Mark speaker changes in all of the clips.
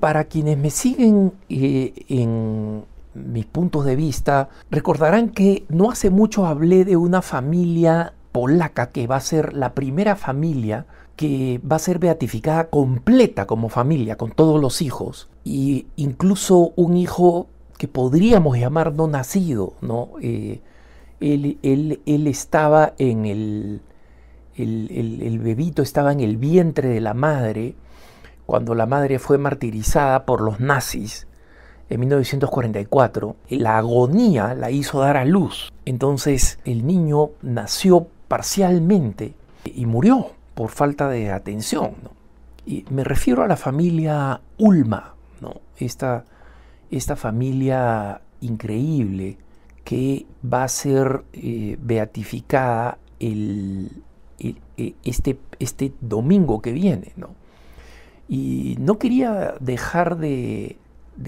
Speaker 1: Para quienes me siguen eh, en mis puntos de vista, recordarán que no hace mucho hablé de una familia polaca que va a ser la primera familia que va a ser beatificada completa como familia, con todos los hijos, e incluso un hijo que podríamos llamar no nacido, ¿no? Eh, él, estaba en el bebito estaba en el vientre de la madre, cuando la madre fue martirizada por los nazis en 1944, la agonía la hizo dar a luz. Entonces el niño nació parcialmente y murió por falta de atención. Y me refiero a la familia Ulma, ¿no? esta, esta familia increíble que va a ser eh, beatificada e, este, este domingo que viene. ¿no? Y no quería dejar de,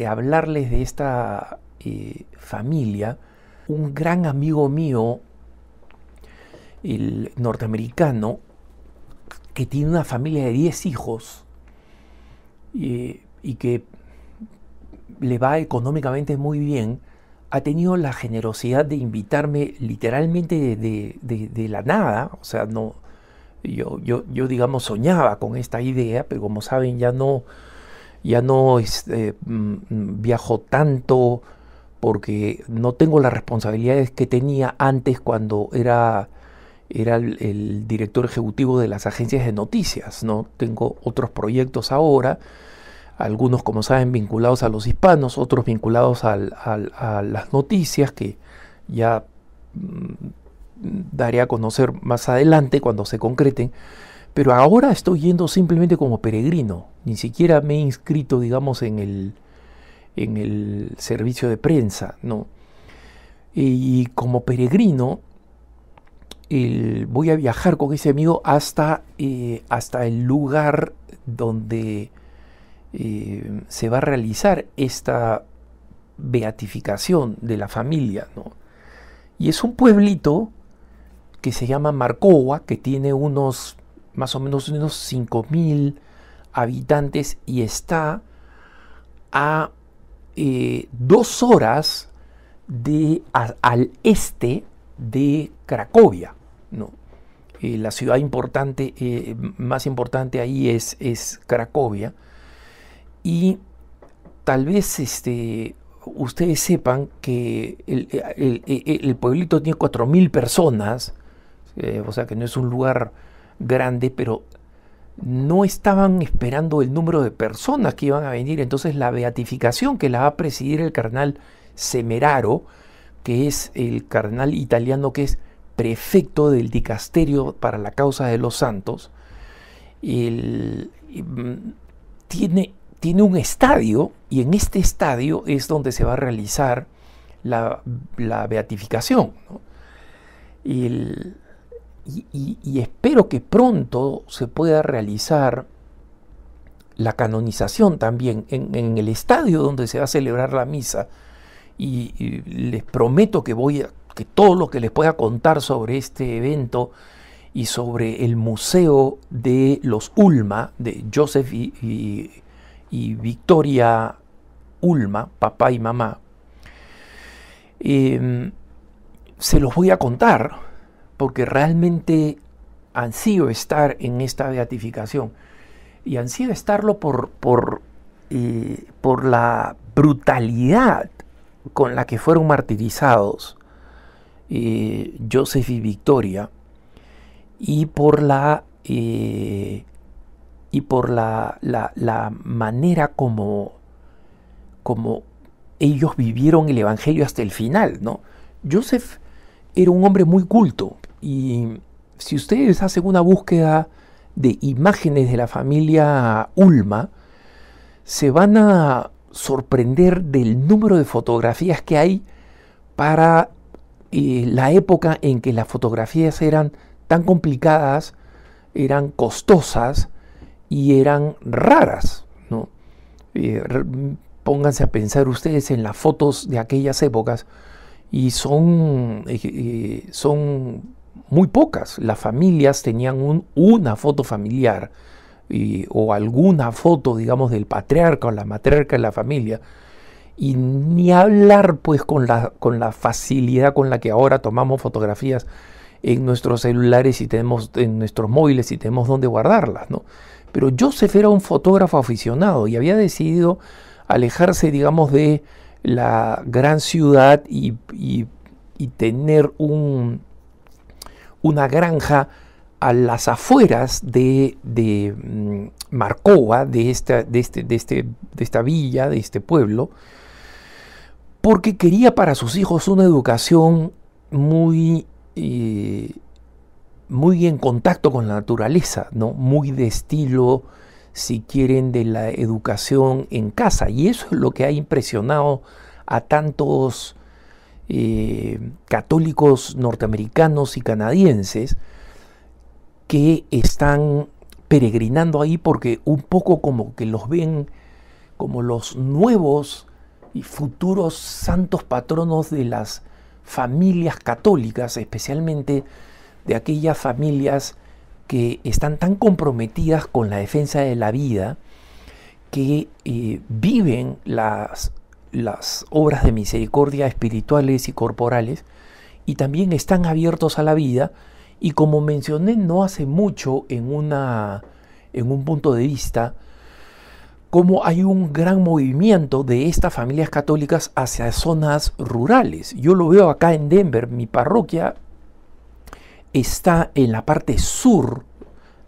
Speaker 1: hablarles de esta eh, familia. Un gran amigo mío, el norteamericano, que tiene una familia de 10 hijos eh, y que le va económicamente muy bien, ha tenido la generosidad de invitarme literalmente de, de la nada, o sea, no, yo, yo, digamos, soñaba con esta idea, pero como saben, ya no, ya no este, mm, mm, viajo tanto porque no tengo las responsabilidades que tenía antes cuando era, era el, director ejecutivo de las agencias de noticias. ¿no? Tengo otros proyectos ahora, algunos como saben vinculados a los hispanos, otros vinculados a las noticias que ya mm, daré a conocer más adelante cuando se concreten, pero ahora estoy yendo simplemente como peregrino, ni siquiera me he inscrito, digamos, en el, en el servicio de prensa, ¿no? Y como peregrino voy a viajar con ese amigo hasta, eh, hasta el lugar donde eh, se va a realizar esta beatificación de la familia, Y es un pueblito que se llama Marcoa, que tiene unos más o menos unos 5.000 habitantes y está a eh, dos horas de, al este de Cracovia. ¿no? Eh, la ciudad importante, eh, más importante ahí es, es Cracovia. Y tal vez este, ustedes sepan que el pueblito tiene 4.000 personas eh, o sea que no es un lugar grande, pero no estaban esperando el número de personas que iban a venir. Entonces la beatificación que la va a presidir el carnal Semeraro, que es el carnal italiano que es prefecto del dicasterio para la causa de los santos, mm, tiene, tiene un estadio y en este estadio es donde se va a realizar la, beatificación. ¿no? El, y, espero que pronto se pueda realizar la canonización también en, el estadio donde se va a celebrar la misa. Y, les prometo que voy a, que todo lo que les pueda contar sobre este evento y sobre el museo de los Ulma, de Joseph y, Victoria Ulma, papá y mamá, em, se los voy a contar porque realmente ansío estar en esta beatificación y ansío estarlo por, por, eh, por la brutalidad con la que fueron martirizados eh, Joseph y Victoria y por la eh, y por la, manera como como ellos vivieron el evangelio hasta el final no Joseph era un hombre muy culto y si ustedes hacen una búsqueda de imágenes de la familia Ulma, se van a sorprender del número de fotografías que hay para eh, la época en que las fotografías eran tan complicadas, eran costosas y eran raras. ¿no? Eh, pónganse a pensar ustedes en las fotos de aquellas épocas y son, eh, son muy pocas. Las familias tenían una foto familiar o alguna foto, digamos, del patriarca o la matriarca de la familia. Y ni hablar pues con la, con la facilidad con la que ahora tomamos fotografías en nuestros celulares y tenemos en nuestros móviles y tenemos dónde guardarlas, ¿no? Pero Joseph era un fotógrafo aficionado y había decidido alejarse, digamos, de la gran ciudad y tener un, una granja a las afueras de, de mm, Marcoa, de esta, este, de, este, de, esta villa, de este pueblo, porque quería para sus hijos una educación muy, eh, muy en contacto con la naturaleza, ¿no? muy de estilo, si quieren, de la educación en casa. Y eso es lo que ha impresionado a tantos eh, católicos norteamericanos y canadienses que están peregrinando ahí porque un poco como que los ven como los nuevos y futuros santos patronos de las familias católicas, especialmente de aquellas familias que están tan comprometidas con la defensa de la vida que eh, viven las las obras de misericordia espirituales y corporales y también están abiertos a la vida y como mencioné no hace mucho en, una, en un punto de vista, como hay un gran movimiento de estas familias católicas hacia zonas rurales. Yo lo veo acá en Denver, mi parroquia está en la parte sur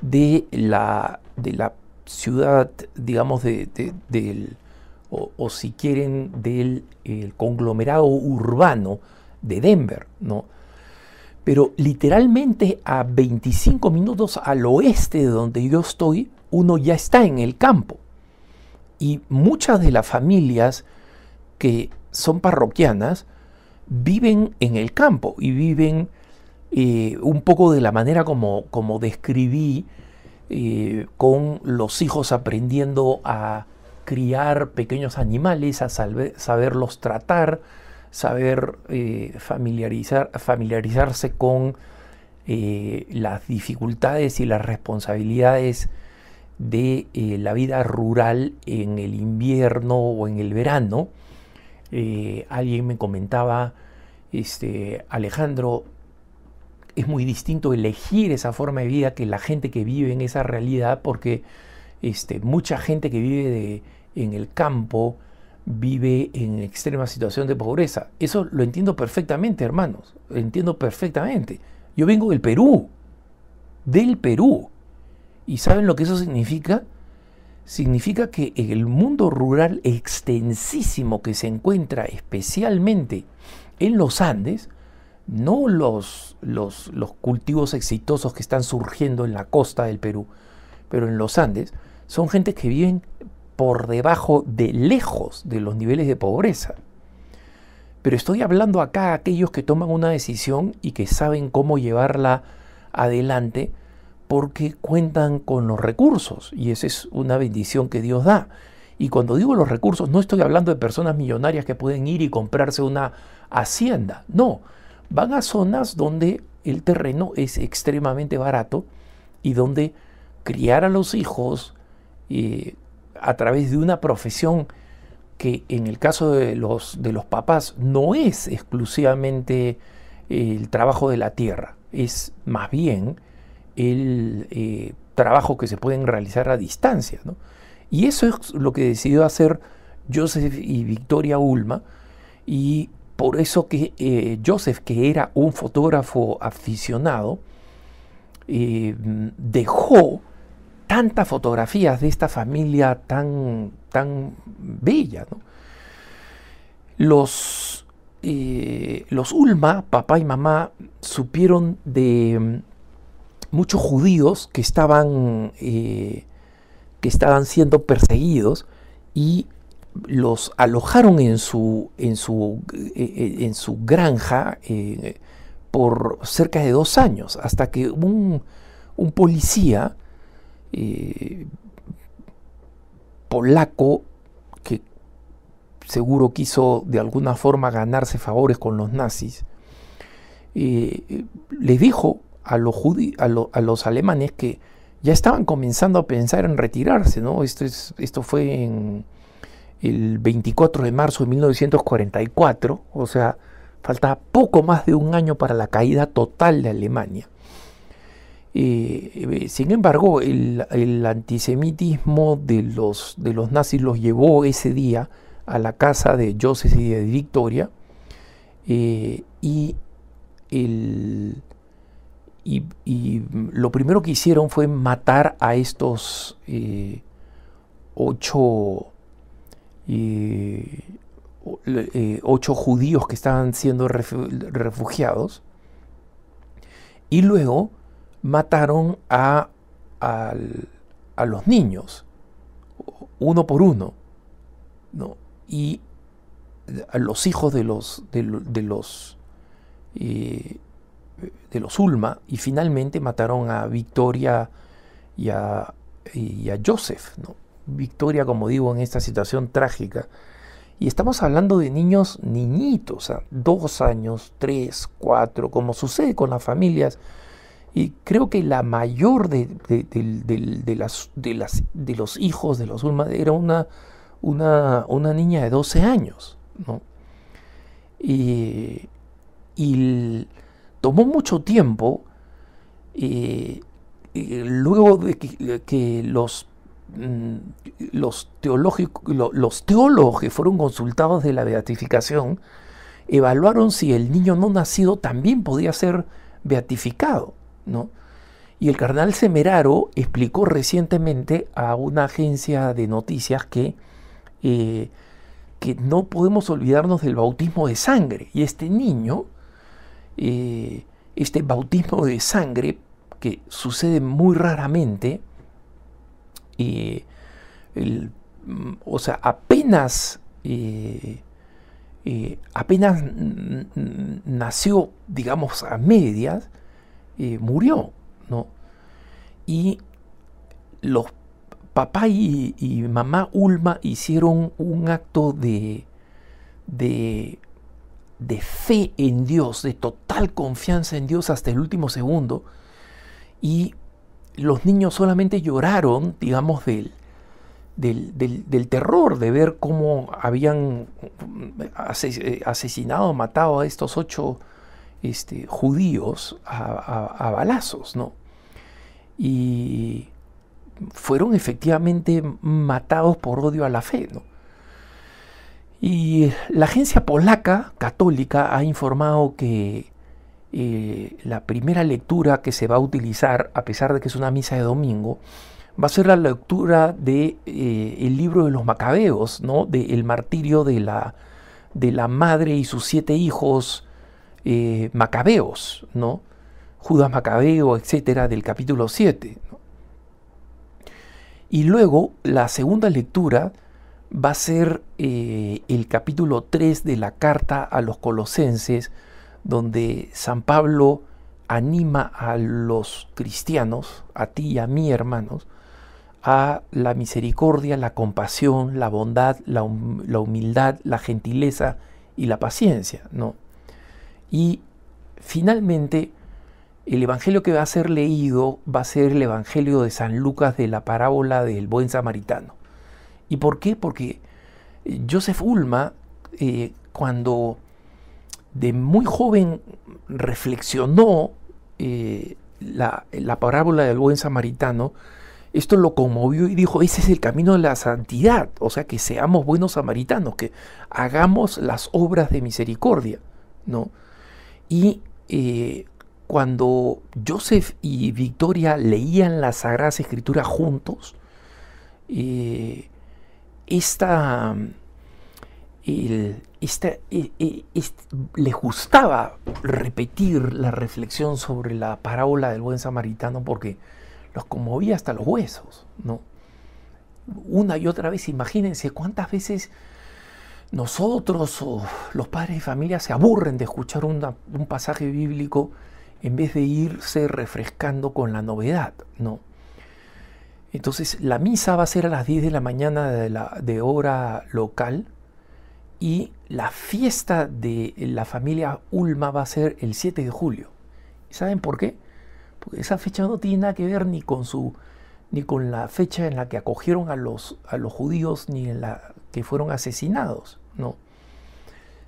Speaker 1: de la, de la ciudad, digamos, de, de, del, o, si quieren, del conglomerado urbano de Denver, ¿no? Pero literalmente a 25 minutos al oeste de donde yo estoy, uno ya está en el campo. Y muchas de las familias que son parroquianas viven en el campo y viven eh, un poco de la manera como, como describí, eh, con los hijos aprendiendo a criar pequeños animales, a saberlos tratar, saber eh, familiarizar, familiarizarse con eh, las dificultades y las responsabilidades de eh, la vida rural en el invierno o en el verano. alguien me comentaba, este, Alejandro, es muy distinto elegir esa forma de vida que la gente que vive en esa realidad porque este, mucha gente que vive en el campo vive en extrema situación de pobreza. Eso lo entiendo perfectamente, hermanos. Lo entiendo perfectamente. Yo vengo del Perú. Del Perú. ¿Y saben lo que eso significa? Significa que el mundo rural extensísimo que se encuentra especialmente en los Andes, no los, los cultivos exitosos que están surgiendo en la costa del Perú, pero en los Andes, son gente que viven por debajo de lejos de los niveles de pobreza. Pero estoy hablando acá a aquellos que toman una decisión y que saben cómo llevarla adelante porque cuentan con los recursos y esa es una bendición que Dios da. Y cuando digo los recursos no estoy hablando de personas millonarias que pueden ir y comprarse una hacienda, no, van a zonas donde el terreno es extremadamente barato y donde criar a los hijos, a través de una profesión que en el caso de los, de los papás no es exclusivamente eh, el trabajo de la tierra, es más bien el eh, trabajo que se pueden realizar a distancia. Y eso es lo que decidió hacer Joseph y Victoria Ulma, y por eso que eh, Joseph, que era un fotógrafo aficionado, dejó tantas fotografías de esta familia tan, tan bella. Los, eh, los Ulma, papá y mamá, supieron de mm, muchos judíos que estaban, eh, que estaban siendo perseguidos y los alojaron en su, su, eh, en su granja por cerca de dos años, hasta que un, un policía polaco que seguro quiso de alguna forma ganarse favores con los nazis, le dijo a los, a los alemanes que ya estaban comenzando a pensar en retirarse, ¿no? Esto, es, esto fue en el 24 de marzo de 1944, o sea, faltaba poco más de un año para la caída total de Alemania. Eh, sin embargo, el, antisemitismo de los, de los nazis los llevó ese día a la casa de Joseph y de Victoria eh, y, el, y, lo primero que hicieron fue matar a estos eh, ocho, ocho judíos que estaban siendo refugiados y luego mataron a, a, a los niños, uno por uno, y a los hijos de los, de, los, de los eh, Ulma, y finalmente mataron a Victoria y a, Joseph. ¿no? Victoria, como digo, en esta situación trágica. Y estamos hablando de niños niñitos, dos años, tres, cuatro, como sucede con las familias y creo que la mayor de, de, las, las, de, los hijos de los Ulma era una, una, niña de 12 años. ¿no? Y, tomó mucho tiempo, eh, luego de que, los mm, los teólogos que fueron consultados de la beatificación evaluaron si el niño no nacido también podía ser beatificado. Y el carnal Semeraro explicó recientemente a una agencia de noticias que, eh, que no podemos olvidarnos del bautismo de sangre. Y este niño, eh, este bautismo de sangre, que sucede muy raramente, eh, o sea, apenas, apenas nació, digamos, a medias, eh, murió, ¿no? Y los papá y, mamá Ulma hicieron un acto de, de, de fe en Dios, de total confianza en Dios hasta el último segundo. Y los niños solamente lloraron, digamos, del, del, del, del, terror de ver cómo habían eh, eh, asesinado, matado a estos ocho este, judíos a, balazos, ¿no? Y fueron efectivamente matados por odio a la fe, ¿no? Y la agencia polaca católica ha informado que eh, la primera lectura que se va a utilizar, a pesar de que es una misa de domingo, va a ser la lectura de eh, el libro de los Macabeos, ¿no? De martirio de la, de la madre y sus siete hijos eh, Macabeos, ¿no? Judas Macabeo, etcétera, del capítulo 7. Y luego la segunda lectura va a ser eh, el capítulo 3 de la carta a los colosenses, donde San Pablo anima a los cristianos, a ti y a mí hermanos, a la misericordia, la compasión, la bondad, la, la humildad, la gentileza y la paciencia. ¿no? Y finalmente, el Evangelio que va a ser leído va a ser el Evangelio de San Lucas de la parábola del buen samaritano. ¿Y por qué? Porque eh, Joseph Ulma, eh, cuando de muy joven reflexionó eh, la, la, parábola del buen samaritano, esto lo conmovió y dijo, ese es el camino de la santidad, o sea, que seamos buenos samaritanos, que hagamos las obras de misericordia, ¿no? Y eh, cuando Joseph y Victoria leían las Sagradas Escrituras juntos, eh, e, e, les gustaba repetir la reflexión sobre la parábola del buen samaritano porque los conmovía hasta los huesos, ¿no? Una y otra vez, imagínense cuántas veces nosotros los padres de familia se aburren de escuchar un pasaje bíblico en vez de irse refrescando con la novedad, ¿no? Entonces la misa va a ser a las 10 de la mañana de, hora local y la fiesta de la familia Ulma va a ser el 7 de julio. saben por qué? Porque esa fecha no tiene nada que ver ni con su ni con la fecha en la que acogieron a los, a los judíos ni en la que fueron asesinados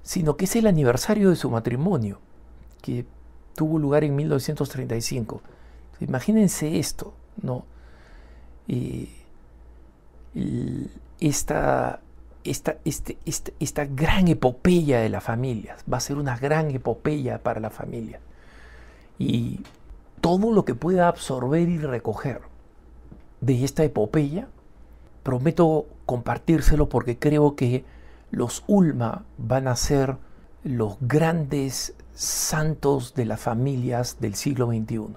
Speaker 1: sino que es el aniversario de su matrimonio, que tuvo lugar en 1935. Imagínense esto, ¿no? Y esta, este, este, esta, gran epopeya de la familia, va a ser una gran epopeya para la familia. Y todo lo que pueda absorber y recoger de esta epopeya, prometo compartírselo porque creo que los Ulma van a ser los grandes santos de las familias del siglo XXI.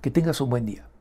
Speaker 1: Que tengas un buen día.